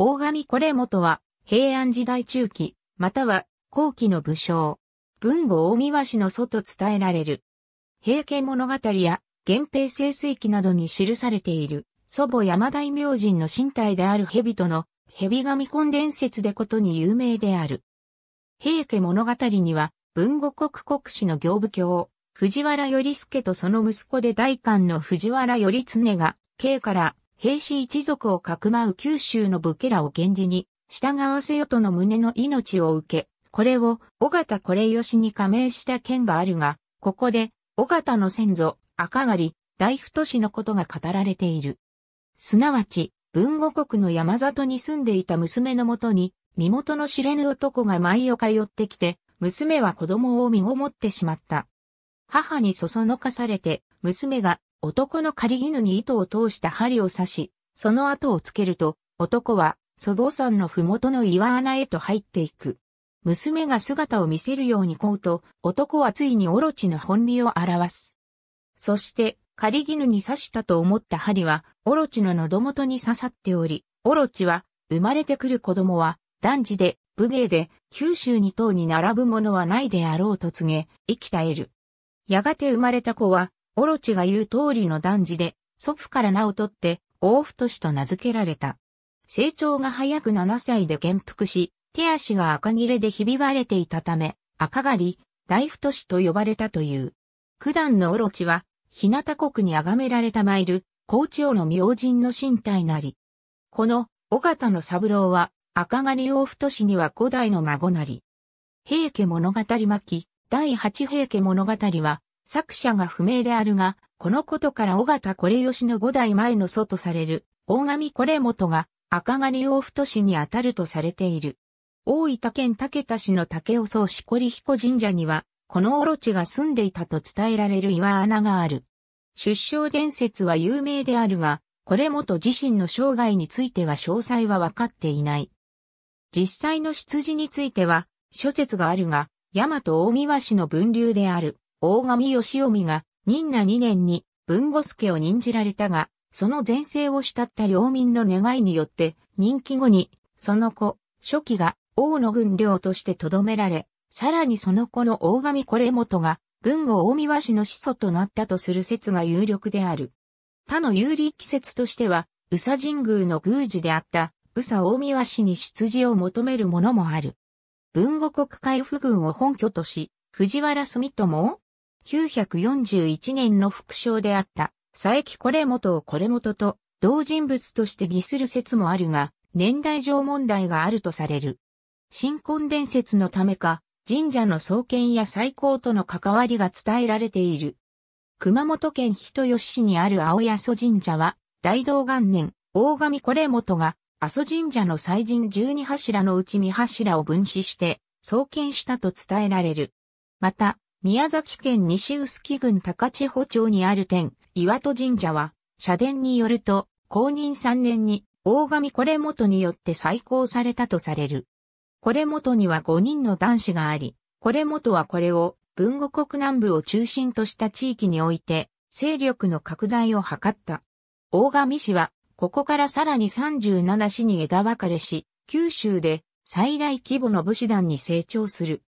大神これ元は、平安時代中期、または後期の武将。文後大見橋氏の祖と伝えられる。平家物語や、源平清水記などに記されている、祖母山大明神の身体である蛇との、蛇神婚伝説でことに有名である。平家物語には、文後国国史の行部教、藤原頼助とその息子で大官の藤原頼常が、慶から兵士一族をかくまう九州の武家らを源氏に、従わせよとの胸の命を受け、これを、尾形これよしに加盟した件があるが、ここで、尾形の先祖、赤狩大大太市のことが語られている。すなわち、文後国の山里に住んでいた娘のもとに、身元の知れぬ男が舞を通ってきて、娘は子供を身ごもってしまった。母にそそのかされて、娘が男の狩犬に糸を通した針を刺し、その後をつけると、男は祖母山のふもとの岩穴へと入っていく。娘が姿を見せるようにこうと、男はついにオロチの本身を表す。そして、狩犬に刺したと思った針は、オロチの喉元に刺さっており、オロチは、生まれてくる子供は、男児で、武芸で、九州二島に並ぶものはないであろうと告げ、生き絶える。やがて生まれた子は、オロチが言う通りの男児で、祖父から名を取って、大太氏と名付けられた。成長が早く7歳で元服し、手足が赤切れでひび割れていたため、赤狩り、大太氏と呼ばれたという。九段のオロチは、日向国に崇められた参る、高知王の明神の身体なり。この、尾形の三郎は、赤狩り大太氏には古代の孫なり。平家物語巻、第八平家物語は、作者が不明であるが、このことから尾形これ吉の五代前の祖とされる、大神これ元が赤狩り大太氏にあたるとされている。大分県竹田市の竹尾宗志り彦神社には、このオロチが住んでいたと伝えられる岩穴がある。出生伝説は有名であるが、これ元自身の生涯については詳細は分かっていない。実際の出自については、諸説があるが、大和大見和氏の分流である。大神義臣が、任那2年に文後助を任じられたが、その前世を慕った領民の願いによって、任期後に、その子、初期が王の軍領として留められ、さらにその子の大神これ元が、文後大見和氏の始祖となったとする説が有力である。他の有利季説としては、宇佐神宮の宮司であった、宇佐大見和氏に出自を求めるものもある。文後国海府軍を本拠とし、藤原住友9 4 1年の副将であった佐伯これ元をこれ元と同人物として偽する説もあるが、年代上問題があるとされる。新婚伝説のためか、神社の創建や最高との関わりが伝えられている。熊本県人吉市にある青八祖神社は、大道元年、大神これ元が、阿蘇神社の祭神12柱のうち三柱を分子して、創建したと伝えられる。また、宮崎県西臼木郡高千穂町にある天、岩戸神社は、社殿によると、公認3年に、大神これ元によって再興されたとされる。これ元には5人の男子があり、これ元はこれを、文後国南部を中心とした地域において、勢力の拡大を図った。大神氏は、ここからさらに37市に枝分かれし、九州で最大規模の武士団に成長する。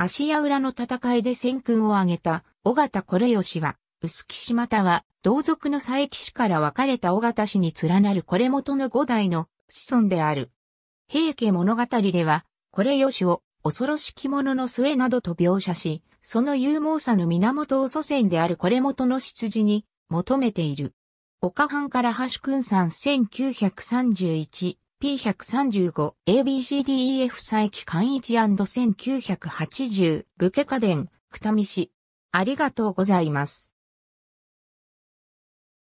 足屋裏の戦いで戦訓を挙げた尾形これよしは、薄岸または、同族の佐伯氏から分かれた尾形氏に連なるこれ元の五代の子孫である。平家物語では、これよしを恐ろしき者の末などと描写し、その勇猛さの源を祖先であるこれ元の出自に求めている。岡藩から橋君さん1931 P135、ABCDEF 再起間一 &1980、武家家電、くたみし。ありがとうございます。